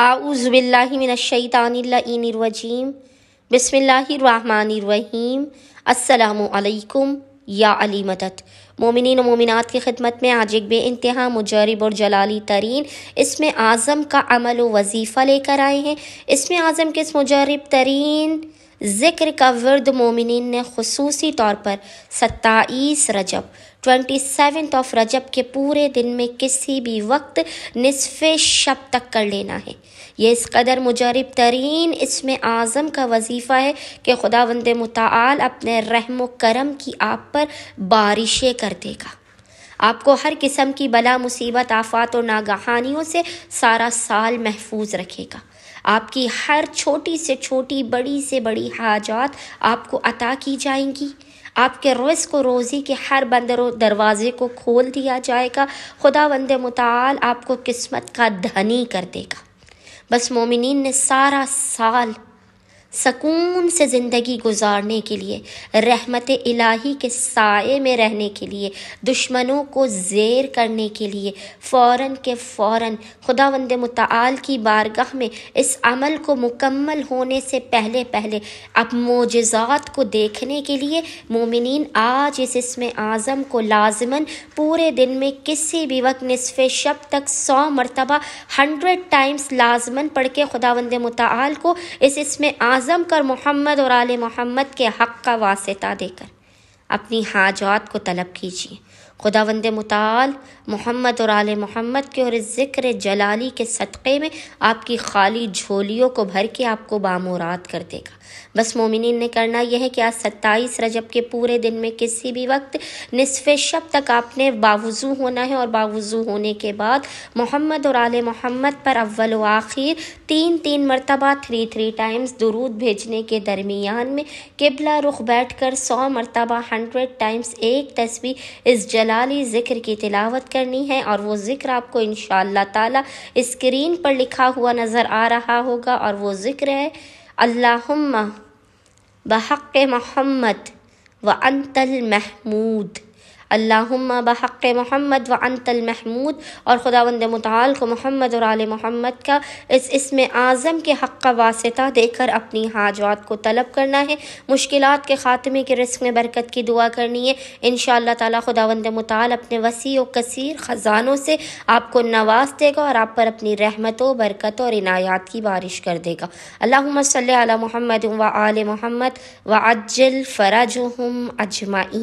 आउज़बिल्लिमिनशैतानरजीम बसमीम अल्लाम या अली मदद मोमिन मोमिनत की खिदमत में आज एक बे इंतहा मुजरब और जलाली तरीन इसमें आज़म का अमल व वजीफ़ा लेकर आए हैं इसमें आज़म इस मुजरब तरीन जिक्र का वर्द मोमिन ने खसूसी तौर पर सत्ताईस रजब ट्वेंटी सेवन ऑफ रजब के पूरे दिन में किसी भी वक्त नसफ़ शब तक कर लेना है यह इस कदर मुजरब तरीन इसमें आज़म का वजीफ़ा है कि खुदा वंद मताल अपने रहम करम की आप पर बारिशें कर देगा आपको हर किस्म की बला मुसीबत आफात और नागहानियों से सारा साल महफूज रखेगा आपकी हर छोटी से छोटी बड़ी से बड़ी हाजात आपको अता की जाएंगी आपके रोज़ को रोज़ी के हर बंदरो दरवाज़े को खोल दिया जाएगा खुदा बंद मताल आपको किस्मत का धनी कर देगा बस मोमिन ने सारा साल सकून से ज़िंदगी गुजारने के लिए रहमत इलाही के साय में रहने के लिए दुश्मनों को जेर करने के लिए फ़ौर के फ़ौर खुदा वंद मताल की बारगाह में इस अमल को मुकम्मल होने से पहले पहले अब मोजात को देखने के लिए मोमिन आज इस इसमें आज़म को लाजमन पूरे दिन में किसी भी वक्त नसफ़ शब तक सौ मरतबा हंड्रेड टाइम्स लाजमन पढ़ के खुदा वंद मताल को इस इसमें आज आज़म कर मोहम्मद और आल मोहम्मद के हक़ का वास्ता देकर अपनी हाजात को तलब कीजिए खुदा वंद मताल मोहम्मद और आल मोहम्मद के और ज़िक्र जलाली के सदक़े में आपकी खाली झोलियों को भर के आपको बामोरात कर देगा बस मोमिन ने करना यह है कि आज सत्ताईस रजब के पूरे दिन में किसी भी वक्त नसफ़ शब तक आपने बावजू होना है और बावजू होने के बाद मोहम्मद और आल मोहम्मद पर अव्वल व आखिर तीन तीन मरतबा थ्री थ्री टाइम्स दरूद भेजने के दरमियान में किबला रुख बैठ कर सौ मरतबा हंड्रेड टाइम्स एक तस्वीर इस जलाली ज़िक्र की तिलावत करनी है और वो ज़िक्र आपको इन ताला स्क्रीन पर लिखा हुआ नज़र आ रहा होगा और वो ज़िक्र है अल्लाम बहक मोहम्मद व अंतल महमूद अल्लाम बहक़ महमद व अंतल महमूद और खुदावंद मताल को मोहम्मद और आल मोहम्मद का इस इसम आज़म के हक़ का वास्ता देकर अपनी हाजवात को तलब करना है मुश्किल के ख़ात्मे के रस्क में बरकत की दुआ करनी है इन खुदा वंद मताल अपने वसी व कसर ख़जानों से आपको नवाज देगा और आप पर अपनी रहमतों बरकत और इनायात की बारिश कर देगा अल्लाम सल महमद व आल मोहम्मद व अज्जल फ़राज हम अजमाई